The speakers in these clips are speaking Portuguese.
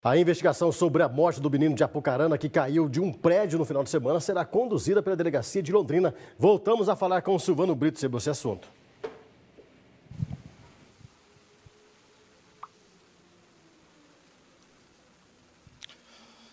A investigação sobre a morte do menino de Apucarana, que caiu de um prédio no final de semana, será conduzida pela Delegacia de Londrina. Voltamos a falar com o Silvano Brito sobre esse assunto.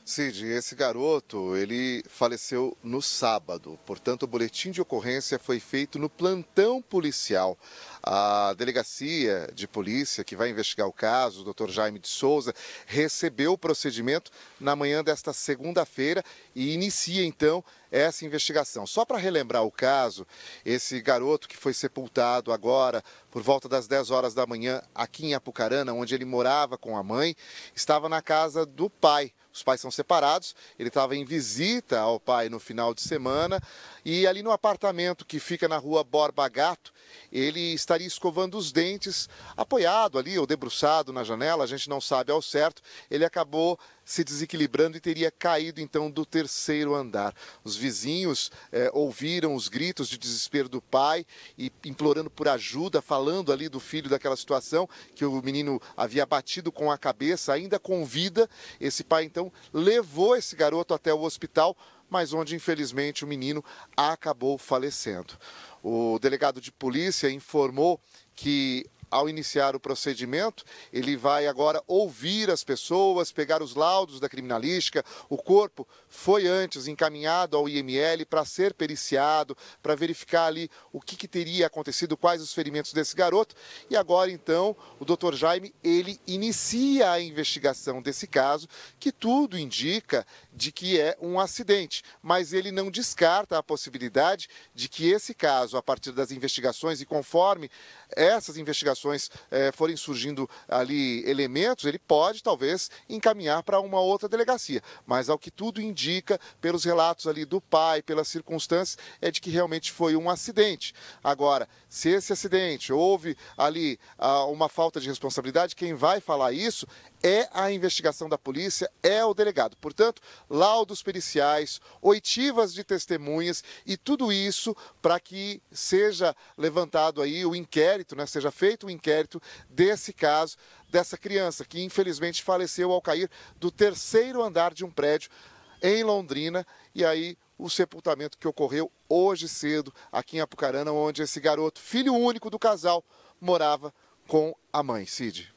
Cid, esse garoto, ele faleceu no sábado, portanto o boletim de ocorrência foi feito no plantão policial. A delegacia de polícia que vai investigar o caso, o Dr. Jaime de Souza, recebeu o procedimento na manhã desta segunda-feira e inicia então essa investigação. Só para relembrar o caso, esse garoto que foi sepultado agora por volta das 10 horas da manhã aqui em Apucarana, onde ele morava com a mãe, estava na casa do pai. Os pais são separados, ele estava em visita ao pai no final de semana e ali no apartamento que fica na rua Borba Gato, ele estaria escovando os dentes, apoiado ali ou debruçado na janela, a gente não sabe ao certo. Ele acabou se desequilibrando e teria caído então do terceiro andar. Os vizinhos é, ouviram os gritos de desespero do pai e implorando por ajuda, falando ali do filho daquela situação que o menino havia batido com a cabeça, ainda com vida. Esse pai então levou esse garoto até o hospital, mas onde infelizmente o menino acabou falecendo. O delegado de polícia informou que ao iniciar o procedimento, ele vai agora ouvir as pessoas, pegar os laudos da criminalística. O corpo foi antes encaminhado ao IML para ser periciado, para verificar ali o que, que, teria acontecido, quais os ferimentos desse garoto. E agora, então, o doutor Jaime, ele inicia a investigação desse caso, que tudo indica de que é um acidente, mas ele não descarta a possibilidade de que esse caso, a partir das investigações e conforme essas investigações, investigações eh, forem surgindo ali elementos, ele pode talvez encaminhar para uma outra delegacia. Mas ao que tudo indica, pelos relatos ali do pai, pelas circunstâncias, é de que realmente foi um acidente. Agora, se esse acidente houve ali ah, uma falta de responsabilidade, quem vai falar isso é a investigação da polícia, é o delegado. Portanto, laudos periciais, oitivas de testemunhas e tudo isso para que seja levantado aí o inquérito, né, seja feito o um inquérito desse caso, dessa criança que infelizmente faleceu ao cair do terceiro andar de um prédio em Londrina. E aí o sepultamento que ocorreu hoje cedo aqui em Apucarana, onde esse garoto, filho único do casal, morava com a mãe, Cid.